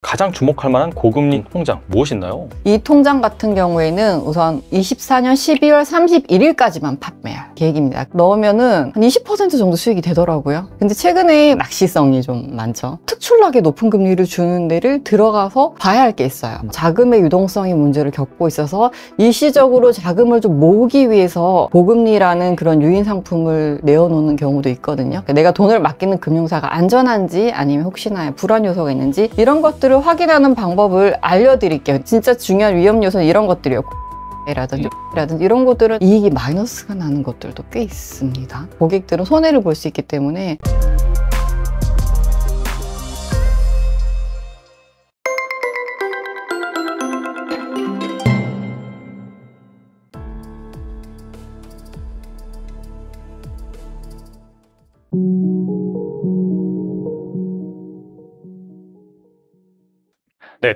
가장 주목할 만한 고금리 통장 무엇이 있나요? 이 통장 같은 경우에는 우선 24년 12월 31일까지만 판매할 계획입니다. 넣으면은 한20% 정도 수익이 되더라고요. 근데 최근에 낚시성이 좀 많죠. 특출나게 높은 금리를 주는 데를 들어가서 봐야 할 게 있어요. 자금의 유동성이 문제를 겪고 있어서 일시적으로 자금을 좀 모으기 위해서 고금리라는 그런 유인 상품을 내어놓는 경우도 있거든요. 내가 돈을 맡기는 금융사가 안전한지 아니면 혹시나 불안 요소가 있는지 이런 것들 것들을 확인하는 방법을 알려드릴게요. 진짜 중요한 위험 요소는 이런 것들이요. 라든지 음. 라든지 이런 것들은 이익이 마이너스가 나는 것들도 꽤 있습니다. 고객들은 손해를 볼 수 있기 때문에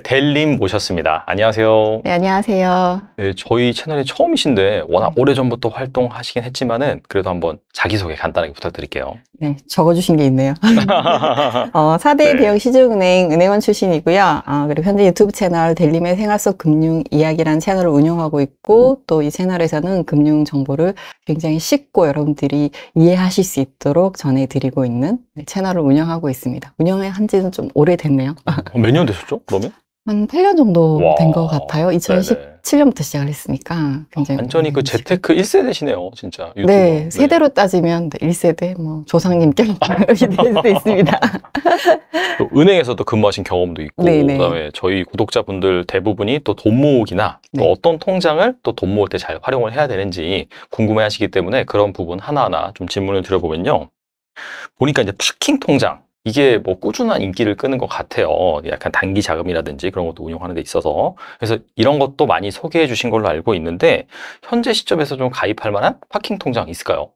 델님 모셨습니다. 안녕하세요. 네, 안녕하세요. 네, 저희 채널이 처음이신데 워낙 네. 오래전부터 활동하시긴 했지만은 그래도 한번 자기소개 간단하게 부탁드릴게요. 네, 적어주신 게 있네요. 어, 4대 네. 대형 시중은행 은행원 출신이고요. 어, 그리고 현재 유튜브 채널 델림의 생활 속 금융 이야기라는 채널을 운영하고 있고 음. 또이 채널에서는 금융 정보를 굉장히 쉽고 여러분들이 이해하실 수 있도록 전해드리고 있는 네, 채널을 운영하고 있습니다. 운영한 지는 좀 오래됐네요. 어, 몇년 되셨죠, 그러면? 한 8년 정도 된 것 같아요. 2017년부터 시작을 했으니까. 굉장히 아, 완전히 그 재테크 1세대시네요, 진짜. 네, 유튜버. 네, 세대로 네. 따지면 1세대, 뭐, 조상님 겸이 될 수도 있습니다. 또 은행에서도 근무하신 경험도 있고, 네, 네 그다음에 저희 구독자분들 대부분이 또 돈 모으기나 네. 또 어떤 통장을 또 돈 모을 때 잘 활용을 해야 되는지 궁금해 하시기 때문에 그런 부분 하나하나 좀 질문을 드려보면요. 보니까 이제 파킹 통장. 이게 뭐 꾸준한 인기를 끄는 것 같아요. 약간 단기 자금이라든지 그런 것도 운영하는 데 있어서. 그래서 이런 것도 많이 소개해 주신 걸로 알고 있는데 현재 시점에서 좀 가입할 만한 파킹 통장 있을까요?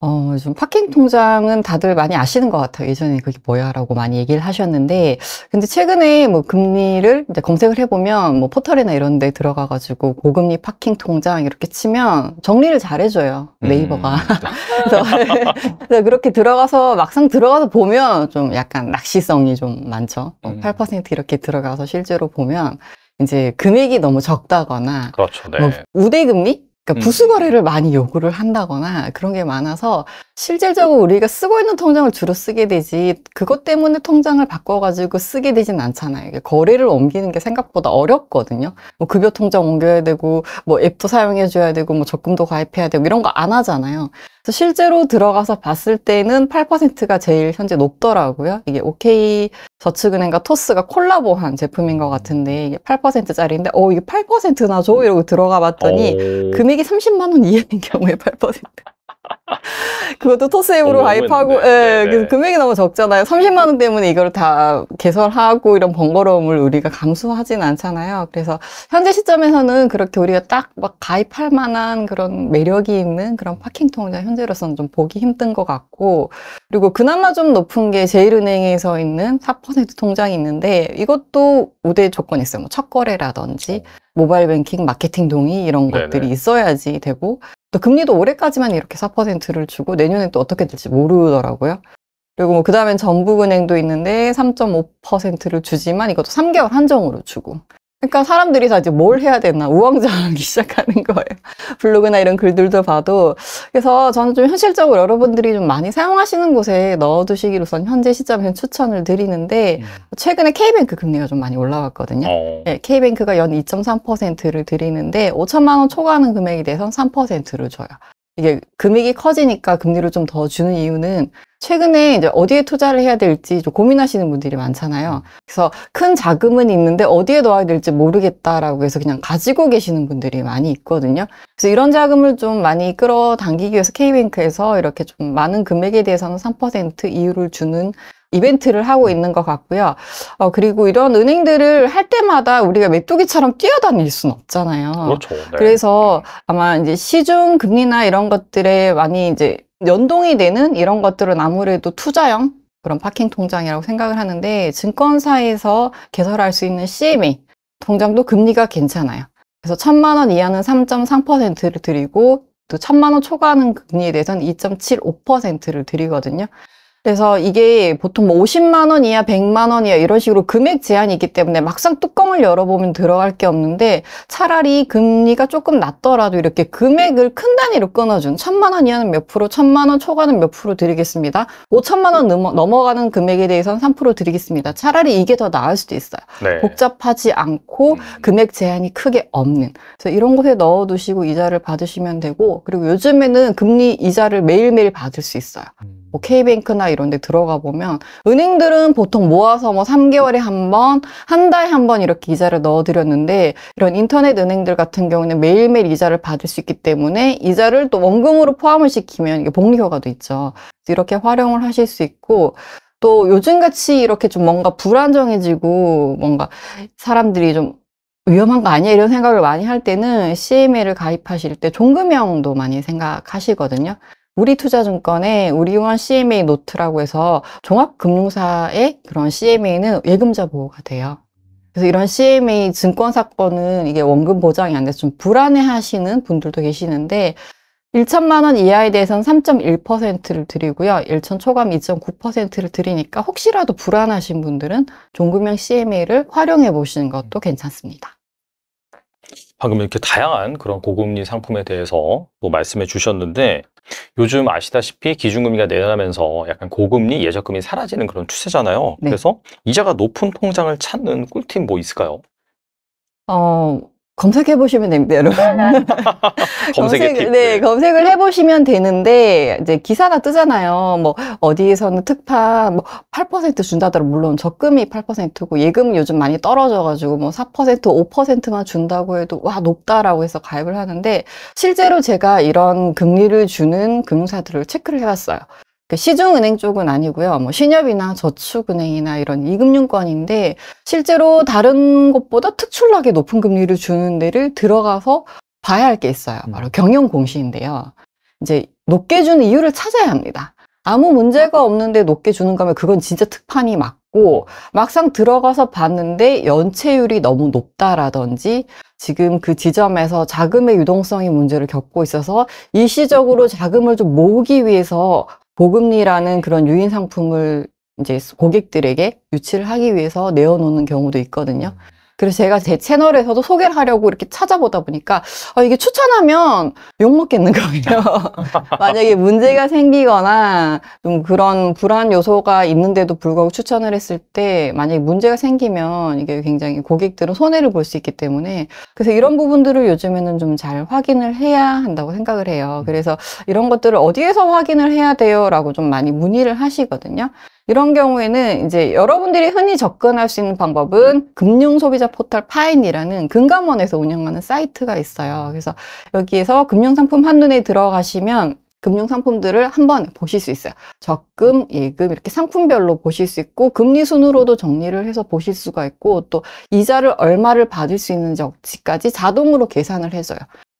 어, 좀 파킹 통장은 다들 많이 아시는 것 같아요. 예전에 그게 뭐야라고 많이 얘기를 하셨는데, 근데 최근에 뭐 금리를 이제 검색을 해보면 뭐 포털이나 이런 데 들어가가지고 고금리 파킹 통장 이렇게 치면 정리를 잘 해줘요. 네이버가. 음. 그래서, 그렇게 들어가서 막상 들어가서 보면 좀 약간 낚시성이 좀 많죠. 뭐 음. 8% 이렇게 들어가서 실제로 보면 이제 금액이 너무 적다거나 그렇죠, 네. 뭐 우대금리 그러니까 음. 부수 거래를 많이 요구를 한다거나 그런 게 많아서 실질적으로 우리가 쓰고 있는 통장을 주로 쓰게 되지 그것 때문에 통장을 바꿔가지고 쓰게 되진 않잖아요. 거래를 옮기는 게 생각보다 어렵거든요. 뭐 급여 통장 옮겨야 되고 뭐 앱도 사용해줘야 되고 뭐 적금도 가입해야 되고 이런 거 안 하잖아요. 실제로 들어가서 봤을 때는 8%가 제일 현재 높더라고요. 이게 OK 저축은행과 토스가 콜라보한 제품인 것 음. 같은데 이게 8%짜리인데 어 이게 8%나 줘 이러고 들어가 봤더니 오. 어. 금액이 30만 원 이하인 경우에 8%. 그것도 토스앱으로 가입하고, 예, 네, 네. 네. 금액이 너무 적잖아요. 30만 원 때문에 이걸 다 개설하고 이런 번거로움을 우리가 감수하진 않잖아요. 그래서 현재 시점에서는 그렇게 우리가 딱 막 가입할 만한 그런 매력이 있는 그런 파킹 통장 현재로서는 좀 보기 힘든 것 같고, 그리고 그나마 좀 높은 게 제일은행에서 있는 4% 통장이 있는데 이것도 우대 조건이 있어요. 뭐 첫 거래라든지 그렇죠. 모바일 뱅킹 마케팅 동의 이런 네, 네. 것들이 있어야지 되고 또 금리도 올해까지만 이렇게 4%를 주고 내년엔 또 어떻게 될지 모르더라고요. 그리고 뭐 그다음엔 전북은행도 있는데 3.5%를 주지만 이것도 3개월 한정으로 주고 그러니까 사람들이 다 이제 뭘 해야 되나 우왕좌왕하기 시작하는 거예요. 블로그나 이런 글들도 봐도 그래서 저는 좀 현실적으로 여러분들이 좀 많이 사용하시는 곳에 넣어두시기로선 현재 시점에 추천을 드리는데 음. 최근에 K뱅크 금리가 좀 많이 올라왔거든요. 어. 네, K뱅크가 연 2.3%를 드리는데 5천만 원 초과하는 금액에 대해서 는 3%를 줘요. 이게 금액이 커지니까 금리를 좀 더 주는 이유는 최근에 이제 어디에 투자를 해야 될지 좀 고민하시는 분들이 많잖아요. 음. 그래서 큰 자금은 있는데 어디에 넣어야 될지 모르겠다라고 해서 그냥 가지고 계시는 분들이 많이 있거든요. 그래서 이런 자금을 좀 많이 끌어당기기 위해서 K뱅크에서 이렇게 좀 많은 금액에 대해서는 3% 이율을 주는 이벤트를 하고 음. 있는 것 같고요. 어, 그리고 이런 은행들을 할 때마다 우리가 메뚜기처럼 뛰어다닐 수는 없잖아요. 그렇죠. 네. 그래서 아마 이제 시중 금리나 이런 것들에 많이 이제 연동이 되는 이런 것들은 아무래도 투자형 그런 파킹 통장이라고 생각을 하는데 증권사에서 개설할 수 있는 CMA 통장도 금리가 괜찮아요. 그래서 천만 원 이하는 3.3%를 드리고 또 천만 원 초과하는 금리에 대해서는 2.75%를 드리거든요. 그래서 이게 보통 뭐 50만 원이야 100만 원이야 이런 식으로 금액 제한이 있기 때문에 막상 뚜껑을 열어보면 들어갈 게 없는데 차라리 금리가 조금 낮더라도 이렇게 금액을 큰 단위로 끊어준 1 0 0 0만원 이하는 몇 프로, 1 0 0 0만원 초과는 몇 프로 드리겠습니다. 5 0 0 0만원 넘어, 가는 금액에 대해서는 3% 드리겠습니다. 차라리 이게 더 나을 수도 있어요. 네. 복잡하지 않고 음. 금액 제한이 크게 없는 그래서 이런 곳에 넣어두시고 이자를 받으시면 되고 그리고 요즘에는 금리 이자를 매일매일 받을 수 있어요. 음. 뭐 K뱅크나 이런 데 들어가 보면 은행들은 보통 모아서 뭐 3개월에 한 번, 한 달에 한 번 이렇게 이자를 넣어 드렸는데 이런 인터넷 은행들 같은 경우는 매일매일 이자를 받을 수 있기 때문에 이자를 또 원금으로 포함을 시키면 이게 복리 효과도 있죠. 이렇게 활용을 하실 수 있고 또 요즘같이 이렇게 좀 뭔가 불안정해지고 뭔가 사람들이 좀 위험한 거 아니야 이런 생각을 많이 할 때는 CMA를 가입하실 때 종금형도 많이 생각하시거든요. 우리투자증권의 우리융원 CMA 노트라고 해서 종합금융사의 그런 CMA는 예금자 보호가 돼요. 그래서 이런 CMA 증권 사건은 이게 원금 보장이 안 돼서 좀 불안해 하시는 분들도 계시는데 1천만 원 이하에 대해서는 3.1%를 드리고요. 1천 초감 2.9%를 드리니까 혹시라도 불안하신 분들은 종금형 CMA를 활용해 보시는 것도 괜찮습니다. 방금 이렇게 다양한 그런 고금리 상품에 대해서 또 말씀해 주셨는데 요즘 아시다시피 기준금리가 내려가면서 약간 고금리 예적금이 사라지는 그런 추세잖아요. 네. 그래서 이자가 높은 통장을 찾는 꿀팁 뭐 있을까요? 어, 검색해 보시면 됩니다, 여러분. 네, 네. 검색, 팁. 네, 네. 검색을 해 보시면 되는데 이제 기사가 뜨잖아요. 뭐 어디에서는 특판뭐8% 준다더라 물론 적금이 8%고 예금 요즘 많이 떨어져 가지고 뭐 4%, 5%만 준다고 해도 와, 높다라고 해서 가입을 하는데 실제로 제가 이런 금리를 주는 금융사들을 체크를 해 봤어요. 그러니까 시중은행 쪽은 아니고요. 뭐 신협이나 저축은행이나 이런 이금융권인데 실제로 다른 곳보다 특출나게 높은 금리를 주는 데를 들어가서 봐야 할 게 있어요. 음. 바로 경영공시인데요. 이제 높게 주는 이유를 찾아야 합니다. 아무 문제가 없는데 높게 주는 거면 그건 진짜 특판이 맞고 막상 들어가서 봤는데 연체율이 너무 높다라든지 지금 그 지점에서 자금의 유동성이 문제를 겪고 있어서 일시적으로 자금을 좀 모으기 위해서 보금리라는 그런 유인 상품을 이제 고객들에게 유치를 하기 위해서 내어놓는 경우도 있거든요. 그래서 제가 제 채널에서도 소개를 하려고 이렇게 찾아보다 보니까 아, 이게 추천하면 욕먹겠는 거예요. 만약에 문제가 생기거나 좀 그런 불안 요소가 있는데도 불구하고 추천을 했을 때 만약에 문제가 생기면 이게 굉장히 고객들은 손해를 볼 수 있기 때문에 그래서 이런 부분들을 요즘에는 좀 잘 확인을 해야 한다고 생각을 해요. 그래서 이런 것들을 어디에서 확인을 해야 돼요? 라고 좀 많이 문의를 하시거든요. 이런 경우에는 이제 여러분들이 흔히 접근할 수 있는 방법은 금융소비자 포털 파인이라는 금감원에서 운영하는 사이트가 있어요. 그래서 여기에서 금융상품 한눈에 들어가시면 금융상품들을 한 번 보실 수 있어요. 적금, 예금 이렇게 상품별로 보실 수 있고 금리 순으로도 정리를 해서 보실 수가 있고 또 이자를 얼마를 받을 수 있는지 억지까지 자동으로 계산을 해줘요.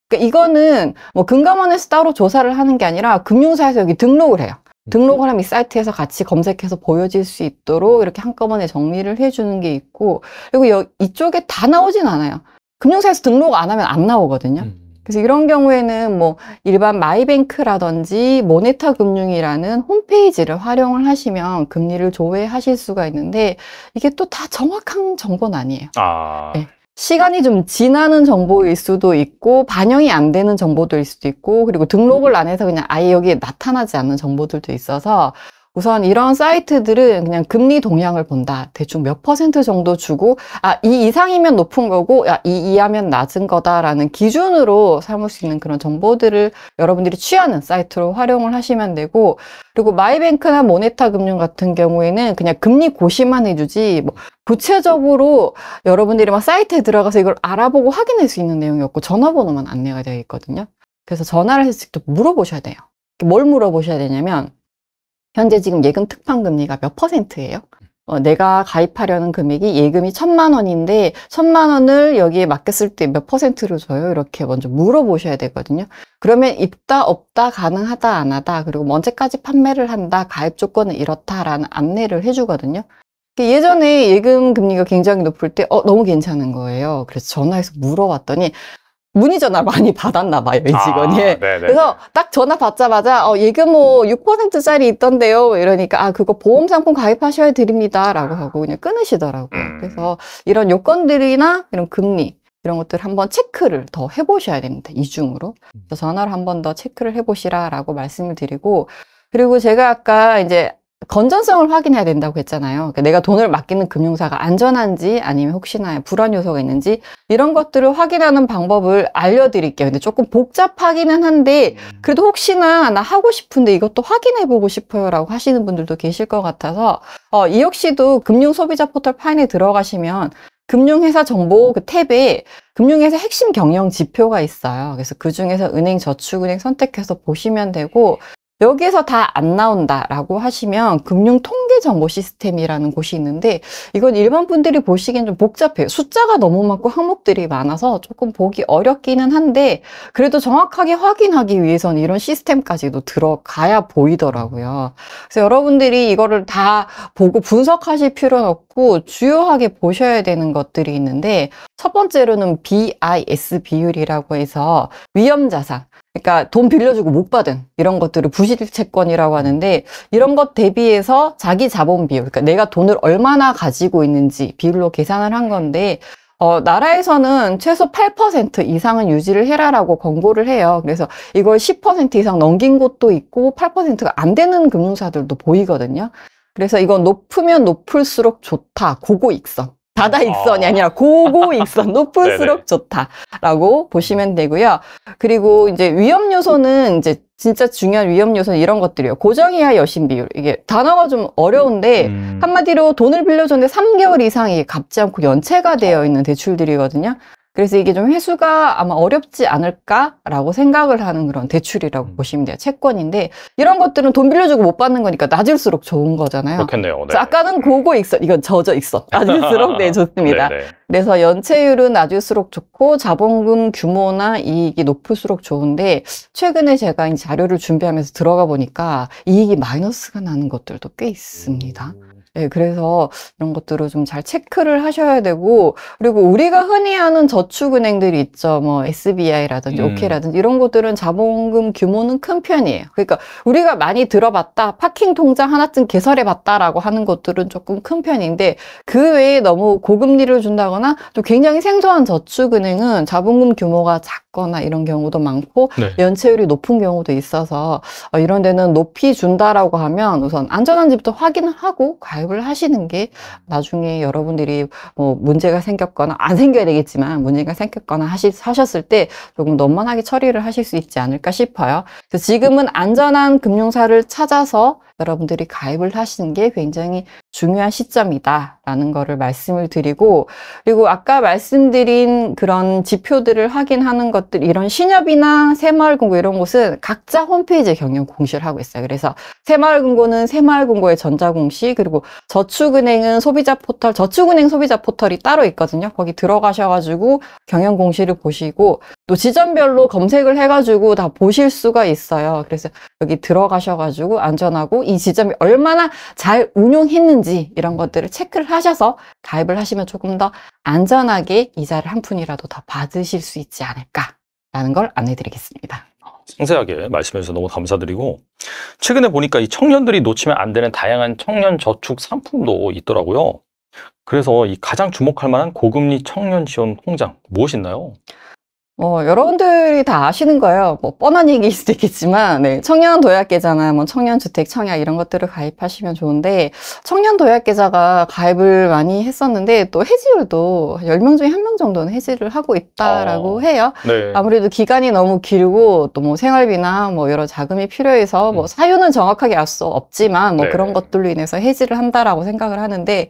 그러니까 이거는 뭐 금감원에서 따로 조사를 하는 게 아니라 금융사에서 여기 등록을 해요. 음. 등록을 하면 이 사이트에서 같이 검색해서 보여질 수 있도록 음. 이렇게 한꺼번에 정리를 해주는 게 있고 그리고 여, 이쪽에 다 나오진 않아요. 금융사에서 등록 안 하면 안 나오거든요. 음. 그래서 이런 경우에는 뭐 일반 마이뱅크라든지 모네타 금융이라는 홈페이지를 활용을 하시면 금리를 조회하실 수가 있는데 이게 또 다 정확한 정보는 아니에요. 아. 네. 시간이 좀 지나는 정보일 수도 있고 반영이 안 되는 정보들일 수도 있고 그리고 등록을 안 해서 그냥 아예 여기에 나타나지 않는 정보들도 있어서 우선 이런 사이트들은 그냥 금리 동향을 본다. 대충 몇 퍼센트 정도 주고 아, 이 이상이면 높은 거고 야, 아, 이 이하면 낮은 거다라는 기준으로 삼을 수 있는 그런 정보들을 여러분들이 취하는 사이트로 활용을 하시면 되고 그리고 마이뱅크나 모네타 금융 같은 경우에는 그냥 금리 고시만 해주지 뭐 구체적으로 여러분들이 막 사이트에 들어가서 이걸 알아보고 확인할 수 있는 내용이 없고 전화번호만 안내가 되어 있거든요. 그래서 전화를 해서 직접 물어보셔야 돼요. 뭘 물어보셔야 되냐면 현재 지금 예금 특판 금리가 몇 퍼센트예요? 어, 내가 가입하려는 금액이 예금이 천만 원인데 천만 원을 여기에 맡겼을 때 몇 퍼센트로 줘요? 이렇게 먼저 물어보셔야 되거든요. 그러면 있다 없다 가능하다 안 하다 그리고 뭐 언제까지 판매를 한다 가입 조건은 이렇다라는 안내를 해주거든요. 그 예전에 예금 금리가 굉장히 높을 때 어, 너무 괜찮은 거예요. 그래서 전화해서 물어봤더니 문의 전화 많이 받았나 봐요, 이 아, 직원이. 아, 그래서 딱 전화 받자마자 어, 예금 뭐 6%짜리 있던데요. 뭐 이러니까 아, 그거 보험 상품 가입하셔야 드립니다라고 하고 그냥 끊으시더라고요. 음. 그래서 이런 요건들이나 이런 금리 이런 것들 한번 체크를 더 해보셔야 됩니다. 이중으로. 전화를 한번 더 체크를 해보시라라고 말씀을 드리고 그리고 제가 아까 이제 건전성을 확인해야 된다고 했잖아요. 그러니까 내가 돈을 맡기는 금융사가 안전한지 아니면 혹시나 불안 요소가 있는지 이런 것들을 확인하는 방법을 알려드릴게요. 근데 조금 복잡하기는 한데 음. 그래도 혹시나 나 하고 싶은데 이것도 확인해보고 싶어요라고 하시는 분들도 계실 것 같아서 어, 이 역시도 금융소비자 포털 파인에 들어가시면 금융회사 정보 그 탭에 금융회사 핵심 경영 지표가 있어요. 그래서 그 중에서 은행, 저축은행 선택해서 보시면 되고 여기에서 다 안 나온다라고 하시면 금융통계정보시스템이라는 곳이 있는데 이건 일반 분들이 보시기엔 좀 복잡해요. 숫자가 너무 많고 항목들이 많아서 조금 보기 어렵기는 한데 그래도 정확하게 확인하기 위해서는 이런 시스템까지도 들어가야 보이더라고요. 그래서 여러분들이 이거를 다 보고 분석하실 필요는 없고 주요하게 보셔야 되는 것들이 있는데 첫 번째로는 BIS 비율이라고 해서 위험자산 그러니까 돈 빌려주고 못 받은 이런 것들을 부실채권이라고 하는데 이런 것 대비해서 자기 자본 비율, 그러니까 내가 돈을 얼마나 가지고 있는지 비율로 계산을 한 건데 어, 나라에서는 최소 8% 이상은 유지를 해라라고 권고를 해요. 그래서 이걸 10% 이상 넘긴 곳도 있고 8%가 안 되는 금융사들도 보이거든요. 그래서 이건 높으면 높을수록 좋다. 고고익선. 다다 익선이 어. 아니라 고고 익선 높을수록 좋다라고 보시면 되고요. 그리고 이제 위험 요소는 이제 진짜 중요한 위험 요소는 이런 것들이에요. 고정이야 여신 비율. 이게 단어가 좀 어려운데 음. 한마디로 돈을 빌려줬는데 3개월 이상이 갚지 않고 연체가 되어 있는 대출들이거든요. 그래서 이게 좀 회수가 아마 어렵지 않을까라고 생각을 하는 그런 대출이라고 음. 보시면 돼요. 채권인데 이런 것들은 돈 빌려주고 못 받는 거니까 낮을수록 좋은 거잖아요. 그렇겠네요. 네. 아까는 고고 익선, 이건 저저 익선. 낮을수록 네 좋습니다. 네, 네. 그래서 연체율은 낮을수록 좋고 자본금 규모나 이익이 높을수록 좋은데 최근에 제가 이 자료를 준비하면서 들어가 보니까 이익이 마이너스가 나는 것들도 꽤 있습니다. 음. 예, 그래서 이런 것들을 좀 잘 체크를 하셔야 되고, 그리고 우리가 흔히 하는 저축은행들이 있죠. 뭐, SBI라든지, 음. OK라든지, 이런 것들은 자본금 규모는 큰 편이에요. 그러니까 우리가 많이 들어봤다, 파킹 통장 하나쯤 개설해봤다라고 하는 것들은 조금 큰 편인데, 그 외에 너무 고금리를 준다거나, 또 굉장히 생소한 저축은행은 자본금 규모가 작 낮거나 이런 경우도 많고 네. 연체율이 높은 경우도 있어서 어, 이런 데는 높이 준다라고 하면 우선 안전한지부터 확인 하고 가입을 하시는 게 나중에 여러분들이 뭐 문제가 생겼거나 안 생겨야 되겠지만 문제가 생겼거나 하시, 하셨을 때 조금 넌만하게 처리를 하실 수 있지 않을까 싶어요. 지금은 안전한 금융사를 찾아서 여러분들이 가입을 하시는 게 굉장히 중요한 시점이다라는 거를 말씀을 드리고 그리고 아까 말씀드린 그런 지표들을 확인하는 것들 이런 신협이나 새마을금고 이런 곳은 각자 홈페이지에 경영 공시를 하고 있어요. 그래서 새마을금고는 새마을금고의 전자공시 그리고 저축은행은 소비자 포털 저축은행 소비자 포털이 따로 있거든요. 거기 들어가셔가지고 경영 공시를 보시고 또 지점별로 검색을 해가지고 다 보실 수가 있어요. 그래서 여기 들어가셔가지고 안전하고 이 지점이 얼마나 잘 운용했는지 이런 것들을 체크를 하셔서 가입을 하시면 조금 더 안전하게 이자를 한 푼이라도 더 받으실 수 있지 않을까라는 걸 안내드리겠습니다. 상세하게 말씀해 주셔서 너무 감사드리고 최근에 보니까 이 청년들이 놓치면 안 되는 다양한 청년 저축 상품도 있더라고요. 그래서 이 가장 주목할 만한 고금리 청년 지원 통장 무엇이 있나요? 어, 여러분들이 다 아시는 거예요. 뭐 뻔한 얘기일 수도 있겠지만 네, 청년 도약계좌나 뭐 청년 주택 청약 이런 것들을 가입하시면 좋은데 청년 도약계좌가 가입을 많이 했었는데 또 해지율도 1 0명 중에 1명 정도는 해지를 하고 있다라고 아, 해요. 네. 아무래도 기간이 너무 길고 또 뭐 생활비나 뭐 여러 자금이 필요해서 뭐 음. 사유는 정확하게 알 수 없지만 뭐 네. 그런 것들로 인해서 해지를 한다라고 생각을 하는데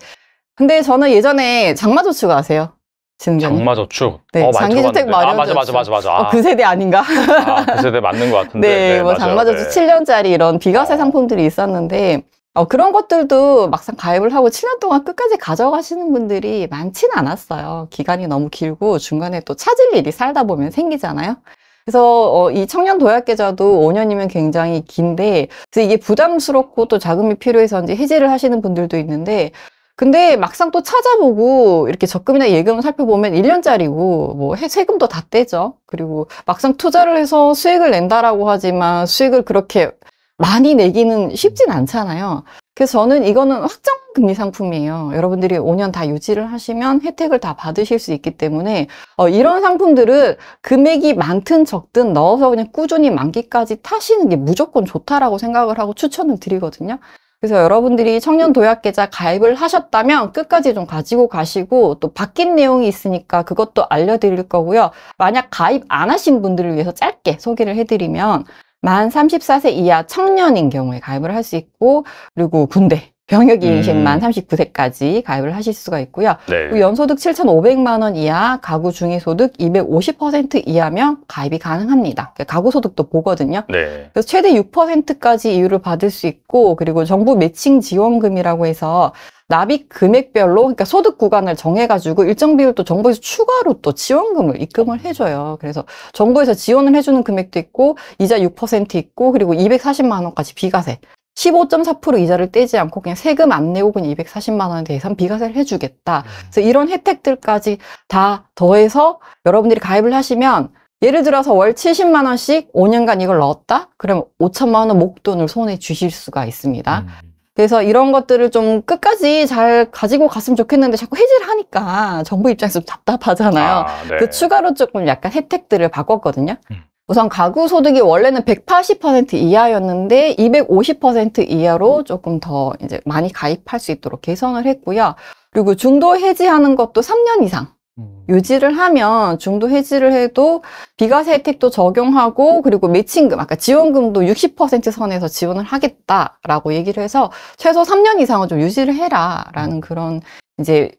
근데 저는 예전에 장마조추가 아세요? 장마저축. 네, 어, 장기주택 마련. 아, 맞아, 맞아, 맞아, 맞아. 어, 그 세대 아닌가? 아, 그 세대 맞는 것 같은데. 네, 네뭐 장마저축 네. 7년짜리 뭐 이런 비과세 어. 상품들이 있었는데 어, 그런 것들도 막상 가입을 하고 7년 동안 끝까지 가져가시는 분들이 많진 않았어요. 기간이 너무 길고 중간에 또 찾을 일이 살다 보면 생기잖아요. 그래서 어, 이 청년 도약계좌도 5년이면 굉장히 긴데 그래서 이게 부담스럽고 또 자금이 필요해서 이제 해지를 하시는 분들도 있는데 근데 막상 또 찾아보고 이렇게 적금이나 예금을 살펴보면 1년짜리고 뭐 세금도 다 떼죠. 그리고 막상 투자를 해서 수익을 낸다라고 하지만 수익을 그렇게 많이 내기는 쉽진 않잖아요. 그래서 저는 이거는 확정금리 상품이에요. 여러분들이 5년 다 유지를 하시면 혜택을 다 받으실 수 있기 때문에 어, 이런 상품들은 금액이 많든 적든 넣어서 그냥 꾸준히 만기까지 타시는 게 무조건 좋다라고 생각을 하고 추천을 드리거든요. 그래서 여러분들이 청년 도약계좌 가입을 하셨다면 끝까지 좀 가지고 가시고 또 바뀐 내용이 있으니까 그것도 알려드릴 거고요. 만약 가입 안 하신 분들을 위해서 짧게 소개를 해드리면 만 34세 이하 청년인 경우에 가입을 할 수 있고 그리고 군대 병역 이인식만 음. 39세까지 가입을 하실 수가 있고요. 네. 연소득 7,500만 원 이하, 가구 중위소득 250% 이하면 가입이 가능합니다. 그러니까 가구 소득도 보거든요. 네. 그래서 최대 6%까지 이유를 받을 수 있고 그리고 정부 매칭 지원금이라고 해서 납입 금액별로 그러니까 소득 구간을 정해가지고 일정 비율 또 정부에서 추가로 또 지원금을 입금을 해줘요. 그래서 정부에서 지원을 해주는 금액도 있고 이자 6% 있고 그리고 240만 원까지 비과세 15.4% 이자를 떼지 않고 그냥 세금 안 내고 그냥 240만 원에 대해서 비과세를 해주겠다. 음. 그래서 이런 혜택들까지 다 더해서 여러분들이 가입을 하시면 예를 들어서 월 70만 원씩 5년간 이걸 넣었다? 그럼 5천만 원 목돈을 손에 주실 수가 있습니다. 음. 그래서 이런 것들을 좀 끝까지 잘 가지고 갔으면 좋겠는데 자꾸 해지를 하니까 정부 입장에서 좀 답답하잖아요. 아, 네. 그 추가로 조금 약간 혜택들을 바꿨거든요. 음. 우선 가구 소득이 원래는 180% 이하였는데 250% 이하로 조금 더 이제 많이 가입할 수 있도록 개선을 했고요. 그리고 중도 해지하는 것도 3년 이상 음. 유지를 하면 중도 해지를 해도 비과세 혜택도 적용하고 그리고 매칭금 아까 지원금도 60% 선에서 지원을 하겠다라고 얘기를 해서 최소 3년 이상은 좀 유지를 해라라는 음. 그런 이제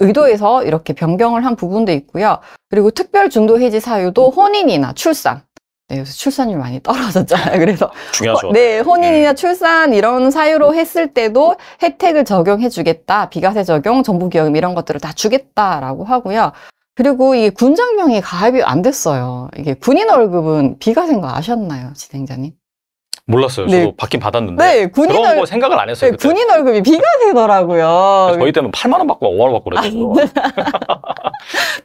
의도에서 이렇게 변경을 한 부분도 있고요. 그리고 특별 중도 해지 사유도 혼인이나 출산 네, 그래서 출산율 많이 떨어졌잖아요. 그래서 중요하죠. 네, 혼인이나 음. 출산 이런 사유로 했을 때도 혜택을 적용해주겠다, 비과세 적용, 정부기여금 이런 것들을 다 주겠다라고 하고요. 그리고 이 군장병이 가입이 안 됐어요. 이게 군인 월급은 비과세인 거 아셨나요, 진행자님? 몰랐어요. 네. 저도 받긴 받았는데 네, 군인 그런 월... 거 생각을 안 했어요. 네, 군인 월급이 비과세더라고요. 저희 때는 8만 원 받고 5만 원 받고 그랬어요. 아, 네.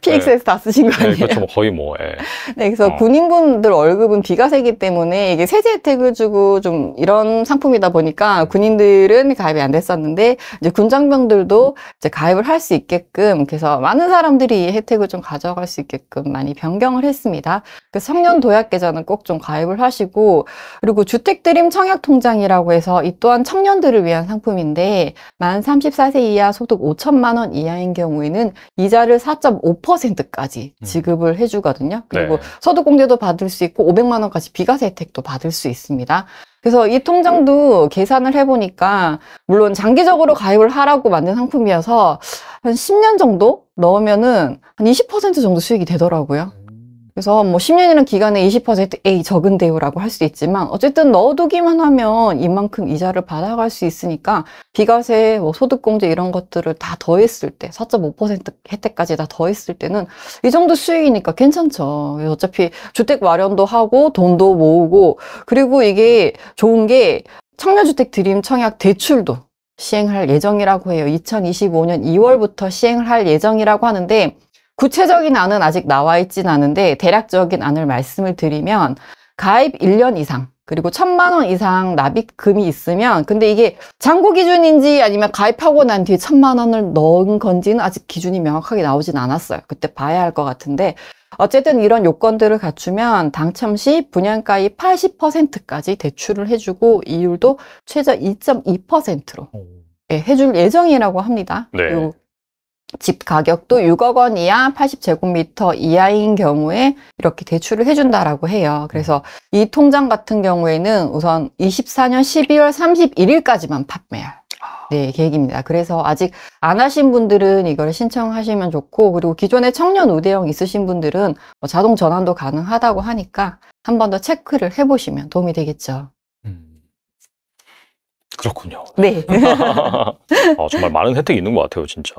PX에서 다 쓰신 거 네, 아니에요? 네, 그렇죠. 뭐 거의 뭐. 예. 네, 그래서 어. 군인분들 월급은 비과세기 때문에 이게 세제 혜택을 주고 좀 이런 상품이다 보니까 군인들은 가입이 안 됐었는데 이제 군장병들도 이제 가입을 할 수 있게끔 그래서 많은 사람들이 혜택을 좀 가져갈 수 있게끔 많이 변경을 했습니다. 그 성년 도약 계좌는 꼭 좀 가입을 하시고 그리고 주택 드림 청약 통장이라고 해서 이 또한 청년들을 위한 상품인데 만 34세 이하 소득 5천만 원 이하인 경우에는 이자를 4.5 5%까지 음. 지급을 해주거든요. 그리고 네. 소득공제도 받을 수 있고 500만 원까지 비과세 혜택도 받을 수 있습니다. 그래서 이 통장도 계산을 해보니까 물론 장기적으로 가입을 하라고 만든 상품이어서 한 10년 정도 넣으면은 한 20% 정도 수익이 되더라고요. 음. 그래서 뭐 10년이라는 기간에 20% 에이 적은데요라고 할 수 있지만 어쨌든 넣어두기만 하면 이만큼 이자를 받아갈 수 있으니까 비과세, 뭐 소득공제 이런 것들을 다 더했을 때 4.5% 혜택까지 다 더했을 때는 이 정도 수익이니까 괜찮죠. 어차피 주택 마련도 하고 돈도 모으고 그리고 이게 좋은 게 청년주택 드림 청약 대출도 시행할 예정이라고 해요. 2025년 2월부터 시행할 예정이라고 하는데 구체적인 안은 아직 나와 있진 않은데 대략적인 안을 말씀을 드리면 가입 1년 이상 그리고 천만 원 이상 납입금이 있으면 근데 이게 잔고 기준인지 아니면 가입하고 난 뒤에 천만 원을 넣은 건지는 아직 기준이 명확하게 나오진 않았어요. 그때 봐야 할 것 같은데 어쨌든 이런 요건들을 갖추면 당첨 시 분양가의 80%까지 대출을 해주고 이율도 최저 2.2%로 예, 해줄 예정이라고 합니다. 네. 집 가격도 6억 원 이하 80제곱미터 이하인 경우에 이렇게 대출을 해준다라고 해요. 그래서 이 통장 같은 경우에는 우선 24년 12월 31일까지만 판매할 네, 계획입니다. 그래서 아직 안 하신 분들은 이걸 신청하시면 좋고 그리고 기존에 청년 우대형 있으신 분들은 뭐 자동 전환도 가능하다고 하니까 한 번 더 체크를 해보시면 도움이 되겠죠. 음. 그렇군요. 네. 아, 정말 많은 혜택이 있는 것 같아요, 진짜.